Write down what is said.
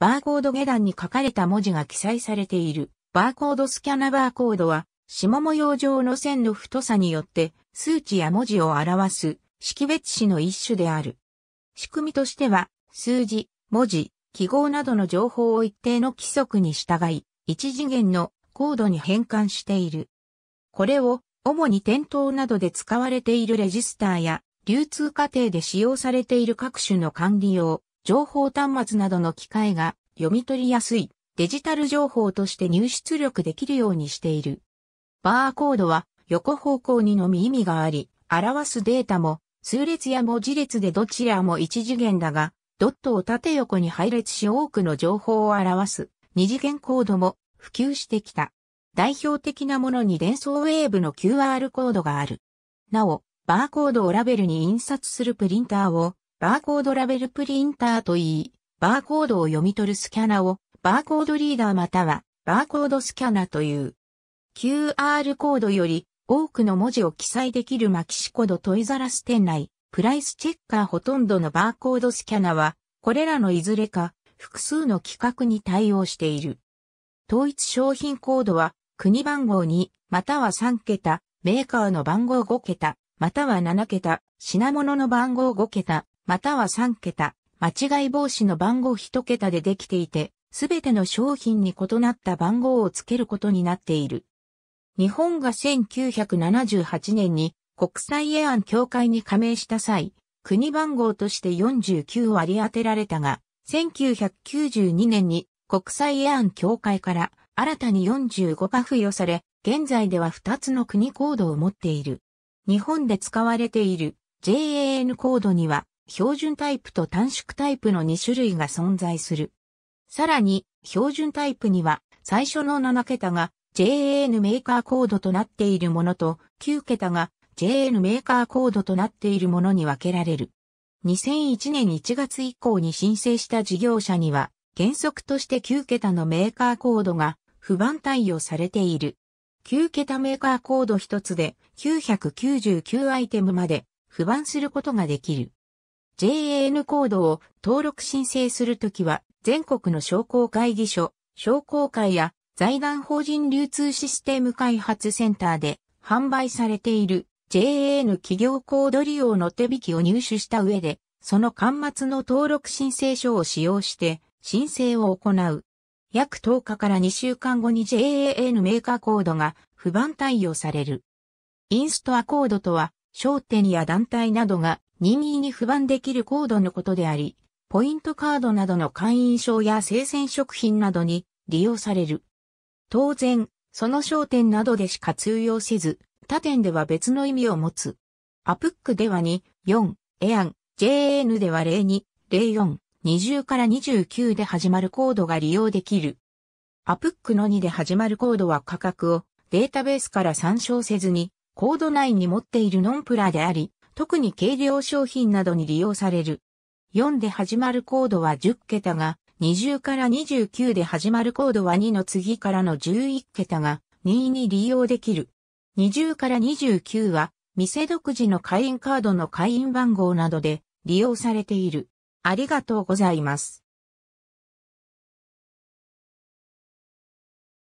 バーコード下段に書かれた文字が記載されている。バーコードスキャナバーコードは、下模様上の線の太さによって、数値や文字を表す識別子の一種である。仕組みとしては、数字、文字、記号などの情報を一定の規則に従い、一次元のコードに変換している。これを、主に店頭などで使われているレジスターや、流通過程で使用されている各種の管理用、情報端末などの機械が読み取りやすいデジタル情報として入出力できるようにしている。バーコードは横方向にのみ意味があり、表すデータも数列や文字列でどちらも一次元だが、ドットを縦横に配列し多くの情報を表す二次元コードも普及してきた。代表的なものに連想ウェーブの QR コードがある。なお、バーコードをラベルに印刷するプリンターをバーコードラベルプリンターといい、バーコードを読み取るスキャナをバーコードリーダーまたはバーコードスキャナという QR コードより多くの文字を記載できるマキシコドトイザラス店内、プライスチェッカーほとんどのバーコードスキャナは、これらのいずれか複数の規格に対応している。統一商品コードは国番号2または3桁、メーカーの番号5桁または7桁、品物の番号5桁、または3桁、間違い防止の番号1桁でできていて、すべての商品に異なった番号を付けることになっている。日本が1978年に国際エアン協会に加盟した際、国番号として49割り当てられたが、1992年に国際エアン協会から新たに45が付与され、現在では2つの国コードを持っている。日本で使われている JAN コードには標準タイプと短縮タイプの2種類が存在する。さらに、標準タイプには、最初の7桁が JAN メーカーコードとなっているものと、9桁が JN メーカーコードとなっているものに分けられる。2001年1月以降に申請した事業者には、原則として9桁のメーカーコードが不番対応されている。9桁メーカーコード1つで999アイテムまで不番することができる。JAN コードを登録申請するときは、全国の商工会議所、商工会や財団法人流通システム開発センターで販売されている JAN 企業コード利用の手引きを入手した上で、その端末の登録申請書を使用して申請を行う。約10日から2週間後に JAN メーカーコードが不番対応される。インストアコードとは、商店や団体などが任意に不番できるコードのことであり、ポイントカードなどの会員証や生鮮食品などに利用される。当然、その商店などでしか通用せず、他店では別の意味を持つ。アプックでは2、4、エアン、JN では02、04、20から29で始まるコードが利用できる。アプックの2で始まるコードは価格をデータベースから参照せずにコード内に持っているノンプラであり、特に軽量商品などに利用される。4で始まるコードは10桁が、20から29で始まるコードは2の次からの11桁が2に利用できる。20から29は、店独自の会員カードの会員番号などで利用されている。ありがとうございます。